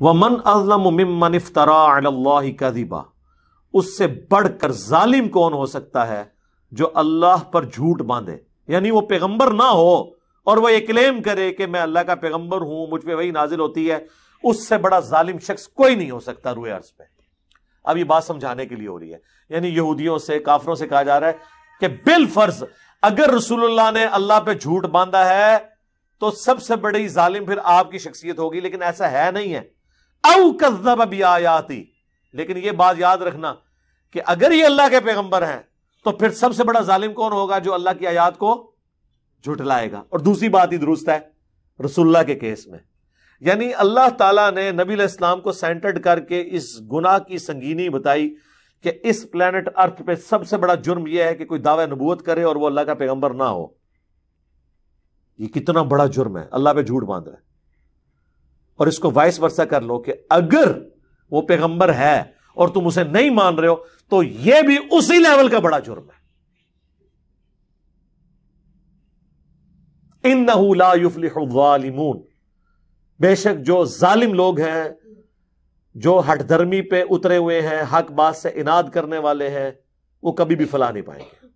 व मन अजलम ममन इफ्तरा कदिबा उससे बढ़कर जालिम कौन हो सकता है जो अल्लाह पर झूठ बांधे यानी वो पैगंबर ना हो और वह यह क्लेम करे कि मैं अल्लाह का पैगंबर हूं मुझ पर वही नाजिल होती है उससे बड़ा जालिम शख्स कोई नहीं हो सकता रुए अर्ज पे अब ये बात समझाने के लिए हो रही है यानी यहूदियों से काफरों से कहा जा रहा है कि बिल फर्ज अगर रसूलुल्लाह ने अल्लाह पर झूठ बांधा है तो सबसे बड़ी जालिम फिर आपकी शख्सियत होगी लेकिन ऐसा है नहीं है औ कज्जब भी आयाती लेकिन यह बात याद रखना कि अगर ये अल्लाह के पैगंबर हैं तो फिर सबसे बड़ा जालिम कौन होगा जो अल्लाह की आयात को झुटलाएगा और दूसरी बात ही दुरुस्त है रसुल्ला के केस में यानी अल्लाह तला ने नबी इस्लाम को सेंटर्ड करके इस गुना की संगीनी बताई कि इस प्लेनेट अर्थ पर सबसे बड़ा जुर्म यह है कि कोई दावे नबूत करे और वह अल्लाह का पैगंबर ना हो ये कितना बड़ा जुर्म है अल्लाह पे झूठ बांध रहा है और इसको वाइस वर्षा कर लो कि अगर वो पैगंबर है और तुम उसे नहीं मान रहे हो तो यह भी उसी लेवल का बड़ा जुर्म है इन नहुलाफलिमून बेशक जो जालिम लोग हैं जो हठधर्मी पे उतरे हुए हैं हक बात से इनाद करने वाले हैं वो कभी भी फला नहीं पाएंगे